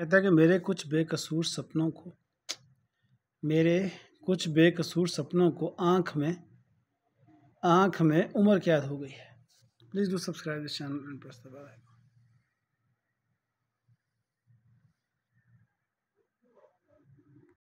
कहता है कि मेरे कुछ बेकसूर सपनों को मेरे कुछ बेकसूर सपनों को आँख में आँख में उम्र क्या हो गई है please do subscribe this channel and press the bell icon